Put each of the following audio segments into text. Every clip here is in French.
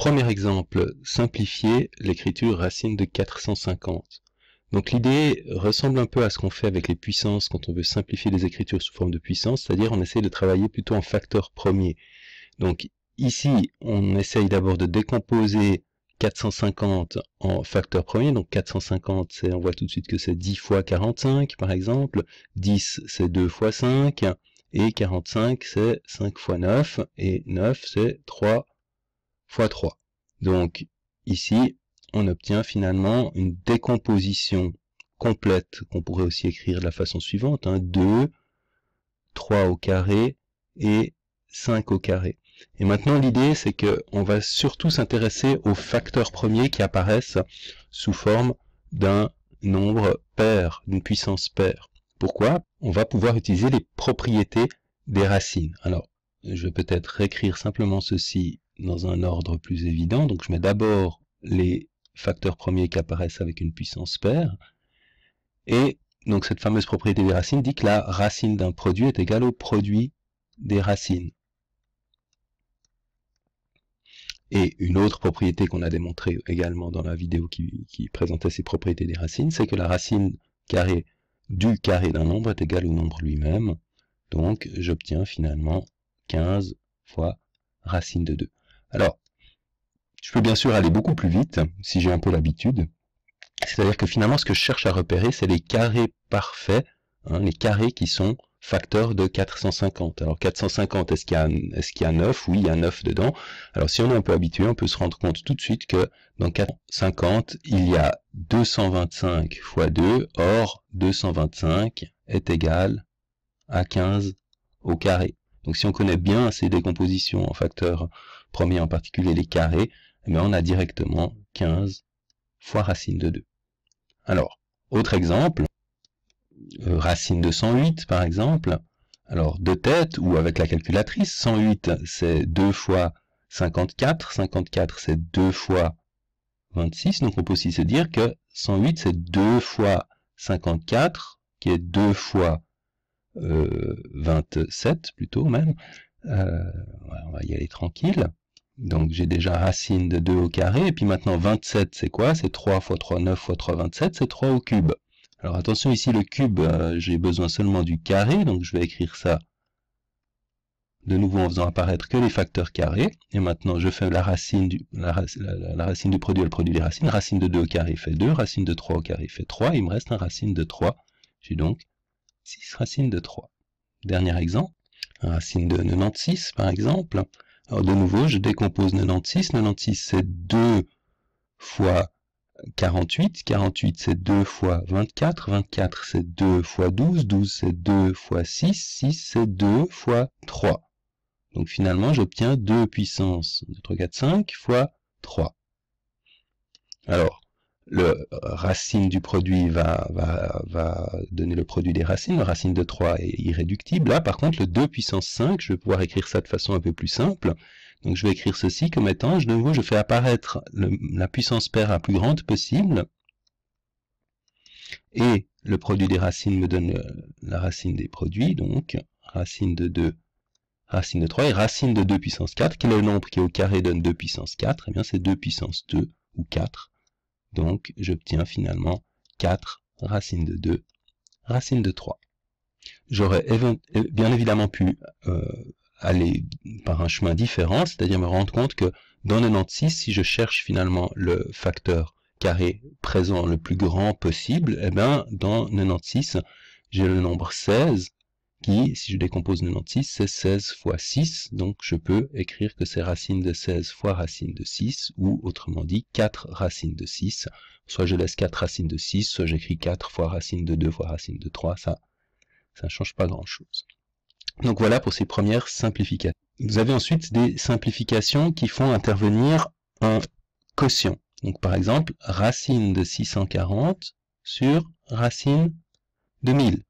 Premier exemple, simplifier l'écriture racine de 450. Donc l'idée ressemble un peu à ce qu'on fait avec les puissances quand on veut simplifier les écritures sous forme de puissance, c'est-à-dire on essaie de travailler plutôt en facteurs premiers. Donc ici, on essaye d'abord de décomposer 450 en facteurs premiers. donc 450, c'est, on voit tout de suite que c'est 10 fois 45 par exemple, 10 c'est 2 fois 5, et 45 c'est 5 fois 9, et 9 c'est 3 fois 3. Donc ici, on obtient finalement une décomposition complète qu'on pourrait aussi écrire de la façon suivante. Hein, 2, 3 au carré et 5 au carré. Et maintenant, l'idée, c'est que on va surtout s'intéresser aux facteurs premiers qui apparaissent sous forme d'un nombre pair, d'une puissance paire. Pourquoi On va pouvoir utiliser les propriétés des racines. Alors, je vais peut-être réécrire simplement ceci dans un ordre plus évident. Donc je mets d'abord les facteurs premiers qui apparaissent avec une puissance paire. Et donc cette fameuse propriété des racines dit que la racine d'un produit est égale au produit des racines. Et une autre propriété qu'on a démontrée également dans la vidéo qui, présentait ces propriétés des racines, c'est que la racine carrée du carré d'un nombre est égale au nombre lui-même. Donc j'obtiens finalement 15 fois racine de 2. Alors, je peux bien sûr aller beaucoup plus vite, si j'ai un peu l'habitude. C'est-à-dire que finalement, ce que je cherche à repérer, c'est les carrés parfaits, hein, les carrés qui sont facteurs de 450. Alors 450, est-ce qu'il y, a, est qu'il y a 9 Oui, il y a 9 dedans. Alors si on est un peu habitué, on peut se rendre compte tout de suite que dans 450, il y a 225 fois 2, or 225 est égal à 15 au carré. Donc si on connaît bien ces décompositions en facteurs premier en particulier les carrés, mais on a directement 15 fois racine de 2. Alors, autre exemple, euh, racine de 108 par exemple, alors de tête ou avec la calculatrice, 108 c'est 2 fois 54, 54 c'est 2 fois 26, donc on peut aussi se dire que 108 c'est 2 fois 54, qui est 2 fois 27 euh, plutôt même, euh, on va y aller tranquille. Donc j'ai déjà racine de 2 au carré, et puis maintenant 27 c'est quoi C'est 3 fois 3, 9 fois 3, 27, c'est 3 au cube. Alors attention ici le cube, euh, j'ai besoin seulement du carré, donc je vais écrire ça de nouveau en faisant apparaître que les facteurs carrés. Et maintenant, je fais la racine du, produit et produit, le produit des racines. Racine de 2 au carré fait 2, racine de 3 au carré fait 3. Il me reste un racine de 3. J'ai donc 6 racines de 3. Dernier exemple, racine de 96 par exemple. Alors de nouveau, je décompose 96. 96 c'est 2 fois 48. 48 c'est 2 fois 24. 24 c'est 2 fois 12. 12 c'est 2 fois 6. 6 c'est 2 fois 3. Donc finalement, j'obtiens 2 puissance 2, 3, 4, 5 fois 3. Alors, le euh, racine du produit va, va, va, donner le produit des racines, la racine de 3 est irréductible. Là, par contre, le 2 puissance 5, je vais pouvoir écrire ça de façon un peu plus simple. Donc je vais écrire ceci comme étant, de nouveau, je fais apparaître la puissance paire la plus grande possible, et le produit des racines me donne la racine des produits, donc racine de 2 racine de 3 et racine de 2 puissance 4. Quel est le nombre qui au carré donne 2 puissance 4 Eh bien c'est 2 puissance 2 ou 4. Donc, j'obtiens finalement 4 racine de 2, racine de 3. J'aurais bien évidemment pu euh, aller par un chemin différent, c'est-à-dire me rendre compte que dans 96, si je cherche finalement le facteur carré présent le plus grand possible, eh bien, dans 96, j'ai le nombre 16 qui, si je décompose 96, c'est 16 fois 6, donc je peux écrire que c'est racine de 16 fois racine de 6, ou autrement dit 4 racines de 6. Soit je laisse 4 racines de 6, soit j'écris 4 fois racine de 2 fois racine de 3, ça ça ne change pas grand-chose. Donc voilà pour ces premières simplifications. Vous avez ensuite des simplifications qui font intervenir un quotient. Donc par exemple, racine de 640 sur racine de 1000.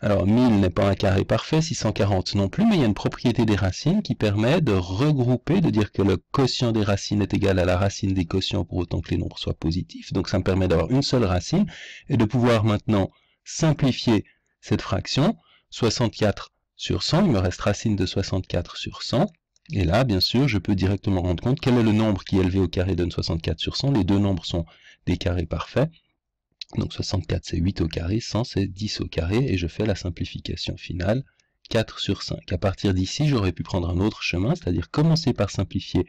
Alors 1000 n'est pas un carré parfait, 640 non plus, mais il y a une propriété des racines qui permet de regrouper, de dire que le quotient des racines est égal à la racine des quotients pour autant que les nombres soient positifs. Donc ça me permet d'avoir une seule racine et de pouvoir maintenant simplifier cette fraction. 64 sur 100, il me reste racine de 64 sur 100. Et là, bien sûr, je peux directement rendre compte quel est le nombre qui est élevé au carré donne 64 sur 100. Les deux nombres sont des carrés parfaits. Donc 64 c'est 8 au carré, 100 c'est 10 au carré, et je fais la simplification finale, 4 sur 5. À partir d'ici, j'aurais pu prendre un autre chemin, c'est-à-dire commencer par simplifier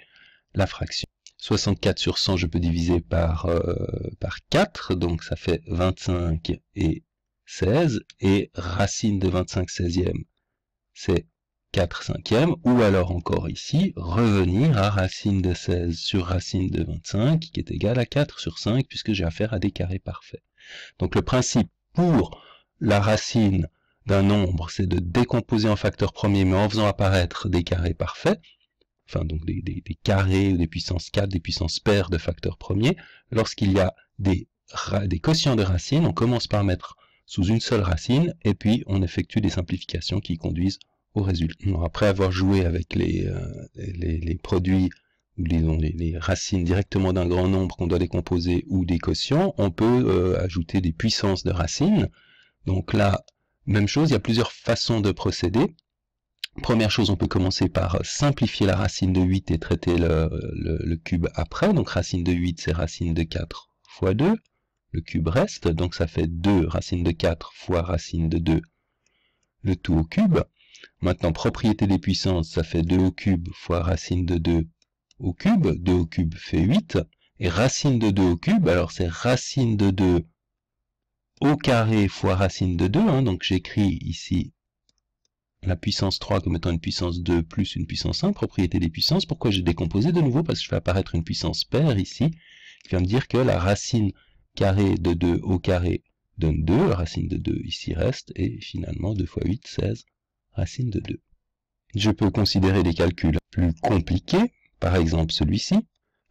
la fraction. 64 sur 100, je peux diviser par, euh, par 4, donc ça fait 25 et 16, et racine de 25 16e, c'est 4 cinquièmes, ou alors encore ici, revenir à racine de 16 sur racine de 25, qui est égale à 4 sur 5, puisque j'ai affaire à des carrés parfaits. Donc le principe pour la racine d'un nombre, c'est de décomposer en facteurs premiers, mais en faisant apparaître des carrés parfaits, enfin donc des, carrés ou des puissances 4, des puissances paires de facteurs premiers. Lorsqu'il y a des, quotients de racines, on commence par mettre sous une seule racine, et puis on effectue des simplifications qui conduisent au résultat. Après avoir joué avec les euh, produits disons, les, racines directement d'un grand nombre qu'on doit décomposer ou des quotients, on peut euh, ajouter des puissances de racines. Donc là, même chose, il y a plusieurs façons de procéder. Première chose, on peut commencer par simplifier la racine de 8 et traiter le, le cube après. Donc racine de 8, c'est racine de 4 fois 2. Le cube reste, donc ça fait 2 racine de 4 fois racine de 2, le tout au cube. Maintenant, propriété des puissances, ça fait 2 au cube fois racine de 2 au cube, 2 au cube fait 8, et racine de 2 au cube, alors c'est racine de 2 au carré fois racine de 2, hein, donc j'écris ici la puissance 3 comme étant une puissance 2 plus une puissance 1, propriété des puissances. Pourquoi j'ai décomposé de nouveau Parce que je fais apparaître une puissance paire ici, qui vient me dire que la racine carré de 2 au carré donne 2, la racine de 2 ici reste, et finalement 2 fois 8, 16, racine de 2. Je peux considérer des calculs plus compliqués, par exemple celui-ci,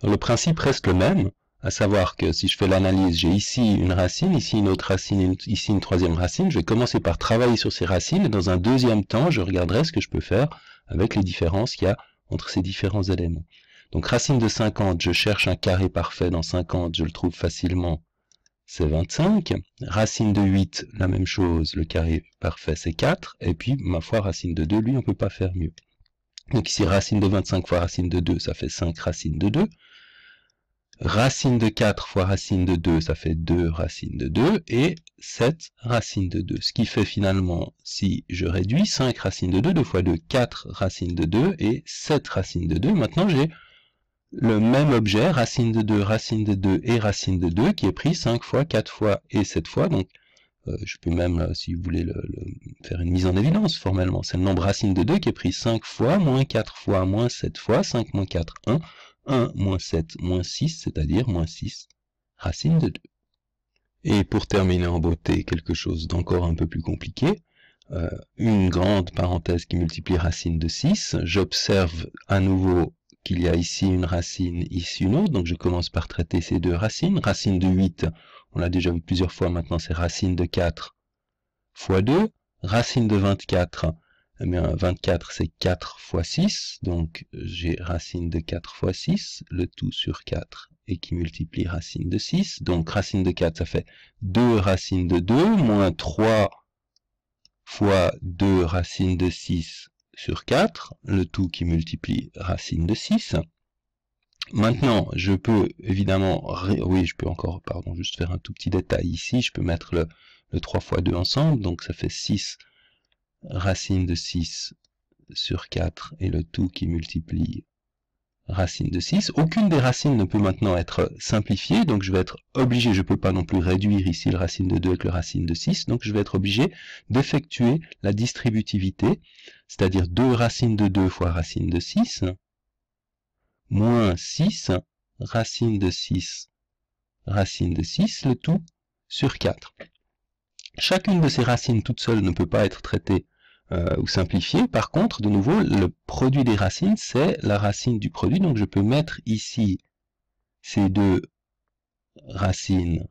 le principe reste le même, à savoir que si je fais l'analyse, j'ai ici une racine, ici une autre racine, ici une troisième racine. Je vais commencer par travailler sur ces racines et dans un deuxième temps, je regarderai ce que je peux faire avec les différences qu'il y a entre ces différents éléments. Donc racine de 50, je cherche un carré parfait dans 50, je le trouve facilement, c'est 25. Racine de 8, la même chose, le carré parfait c'est 4. Et puis, ma foi, racine de 2, lui, on ne peut pas faire mieux. Donc ici, racine de 25 fois racine de 2, ça fait 5 racine de 2. Racine de 4 fois racine de 2, ça fait 2 racine de 2. Et 7 racine de 2. Ce qui fait finalement, si je réduis, 5 racines de 2, 2 fois 2, 4 racines de 2 et 7 racines de 2. Maintenant, j'ai le même objet, racine de 2, racine de 2 et racine de 2, qui est pris 5 fois, 4 fois et 7 fois. Donc euh, je peux même, euh, si vous voulez, faire une mise en évidence formellement. C'est le nombre racine de 2 qui est pris 5 fois, moins 4 fois, moins 7 fois, 5 moins 4, 1, 1 moins 7, moins 6, c'est-à-dire moins 6 racine de 2. Et pour terminer en beauté, quelque chose d'encore un peu plus compliqué, euh, une grande parenthèse qui multiplie racine de 6, j'observe à nouveau qu'il y a ici une racine, ici une autre, donc je commence par traiter ces deux racines, racine de 8 on l'a déjà vu plusieurs fois maintenant, c'est racine de 4 fois 2, racine de 24, eh bien, 24 c'est 4 fois 6, donc j'ai racine de 4 fois 6, le tout sur 4 et qui multiplie racine de 6, donc racine de 4 ça fait 2 racine de 2, moins 3 fois 2 racine de 6 sur 4, le tout qui multiplie racine de 6, Maintenant, je peux évidemment, oui, je peux encore, pardon, juste faire un tout petit détail ici. Je peux mettre le, 3 fois 2 ensemble, donc ça fait 6 racines de 6 sur 4 et le tout qui multiplie racine de 6. Aucune des racines ne peut maintenant être simplifiée, donc je vais être obligé, je ne peux pas non plus réduire ici le racine de 2 avec le racine de 6, donc je vais être obligé d'effectuer la distributivité, c'est-à-dire 2 racines de 2 fois racine de 6, moins 6, racine de 6, racine de 6, le tout, sur 4. Chacune de ces racines toute seule ne peut pas être traitée euh, ou simplifiée. Par contre, de nouveau, le produit des racines, c'est la racine du produit. Donc je peux mettre ici ces deux racines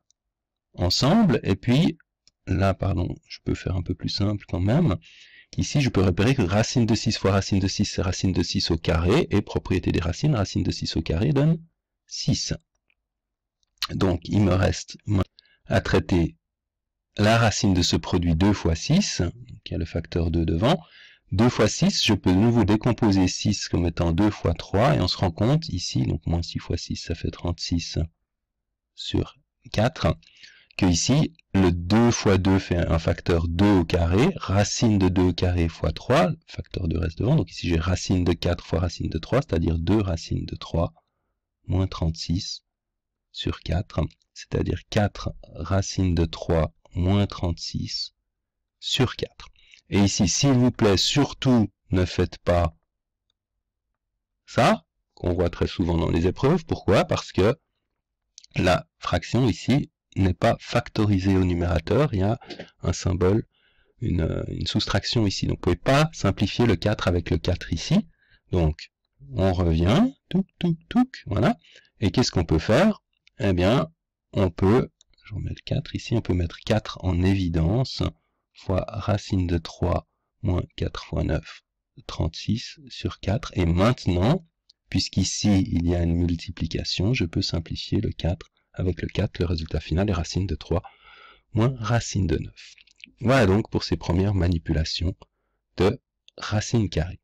ensemble. Et puis, là, pardon, je peux faire un peu plus simple quand même. Ici, je peux repérer que racine de 6 fois racine de 6, c'est racine de 6 au carré, et propriété des racines, racine de 6 au carré donne 6. Donc, il me reste à traiter la racine de ce produit 2 fois 6, qui a le facteur 2 devant. 2 fois 6, je peux de nouveau décomposer 6 comme étant 2 fois 3, et on se rend compte ici, donc moins 6 fois 6, ça fait 36 sur 4 que ici, le 2 fois 2 fait un facteur 2 au carré, racine de 2 au carré fois 3, facteur 2 reste devant, donc ici j'ai racine de 4 fois racine de 3, c'est-à-dire 2 racines de 3, moins 36 sur 4, c'est-à-dire 4 racine de 3 moins 36 sur 4. Et ici, s'il vous plaît, surtout ne faites pas ça, qu'on voit très souvent dans les épreuves. Pourquoi Parce que la fraction ici n'est pas factorisé au numérateur, il y a un symbole, une, euh, soustraction ici. Donc vous ne pouvez pas simplifier le 4 avec le 4 ici. Donc on revient, touc, touc, touc, voilà. Et qu'est-ce qu'on peut faire Eh bien, on peut, je remets le 4 ici, on peut mettre 4 en évidence, fois racine de 3, moins 4 fois 9, 36 sur 4. Et maintenant, puisqu'ici il y a une multiplication, je peux simplifier le 4 avec le 4, le résultat final est racine de 3 moins racine de 9. Voilà donc pour ces premières manipulations de racine carrée.